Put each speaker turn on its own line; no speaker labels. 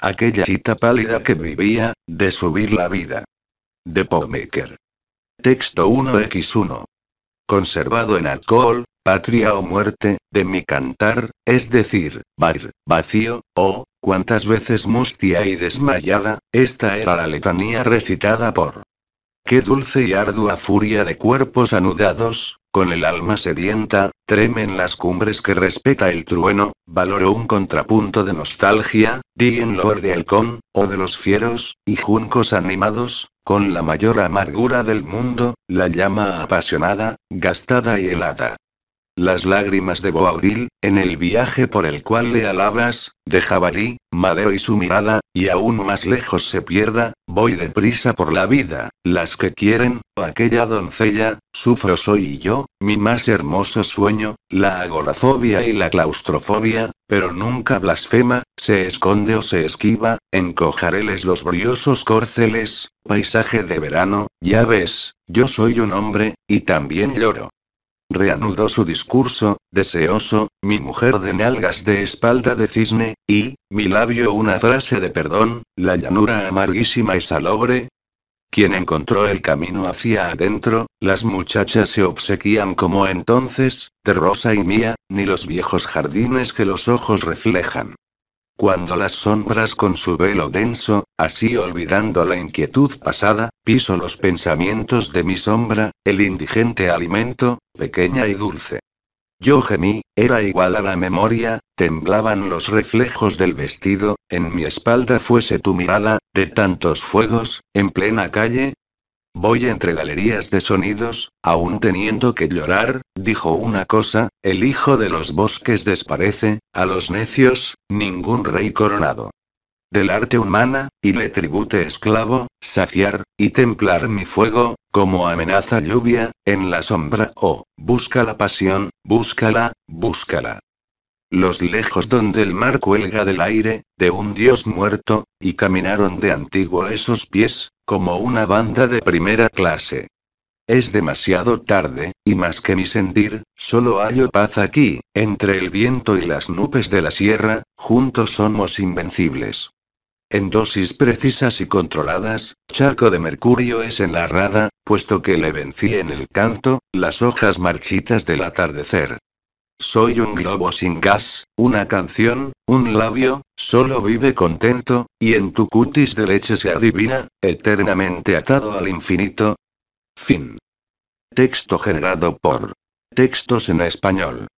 aquella cita pálida que vivía, de subir la vida. De Pomaker. Texto 1x1. Conservado en alcohol, patria o muerte, de mi cantar, es decir, bar, vacío, o, cuántas veces mustia y desmayada, esta era la letanía recitada por. Qué dulce y ardua furia de cuerpos anudados, con el alma sedienta, tremen las cumbres que respeta el trueno, valoro un contrapunto de nostalgia, di en de halcón, o de los fieros, y juncos animados, con la mayor amargura del mundo, la llama apasionada, gastada y helada, las lágrimas de Boabdil, en el viaje por el cual le alabas, de jabalí, Madero y su mirada, y aún más lejos se pierda, voy deprisa por la vida, las que quieren, aquella doncella, sufro soy yo, mi más hermoso sueño, la agorafobia y la claustrofobia, pero nunca blasfema, se esconde o se esquiva, encojareles los briosos córceles, paisaje de verano, ya ves, yo soy un hombre, y también lloro reanudó su discurso, deseoso, mi mujer de nalgas de espalda de cisne, y, mi labio una frase de perdón, la llanura amarguísima y salobre. Quien encontró el camino hacia adentro, las muchachas se obsequían como entonces, de Rosa y mía, ni los viejos jardines que los ojos reflejan. Cuando las sombras con su velo denso, así olvidando la inquietud pasada, piso los pensamientos de mi sombra, el indigente alimento, pequeña y dulce. Yo gemí, era igual a la memoria, temblaban los reflejos del vestido, en mi espalda fuese tu mirada, de tantos fuegos, en plena calle, Voy entre galerías de sonidos, aún teniendo que llorar, dijo una cosa, el hijo de los bosques desparece, a los necios, ningún rey coronado. Del arte humana, y le tribute esclavo, saciar, y templar mi fuego, como amenaza lluvia, en la sombra, oh, busca la pasión, búscala, búscala los lejos donde el mar cuelga del aire, de un dios muerto, y caminaron de antiguo esos pies, como una banda de primera clase. Es demasiado tarde, y más que mi sentir, solo hallo paz aquí, entre el viento y las nubes de la sierra, juntos somos invencibles. En dosis precisas y controladas, Charco de Mercurio es en la rada, puesto que le vencí en el canto, las hojas marchitas del atardecer. Soy un globo sin gas, una canción, un labio, solo vive contento, y en tu cutis de leche se adivina, eternamente atado al infinito. Fin. Texto generado por Textos en Español.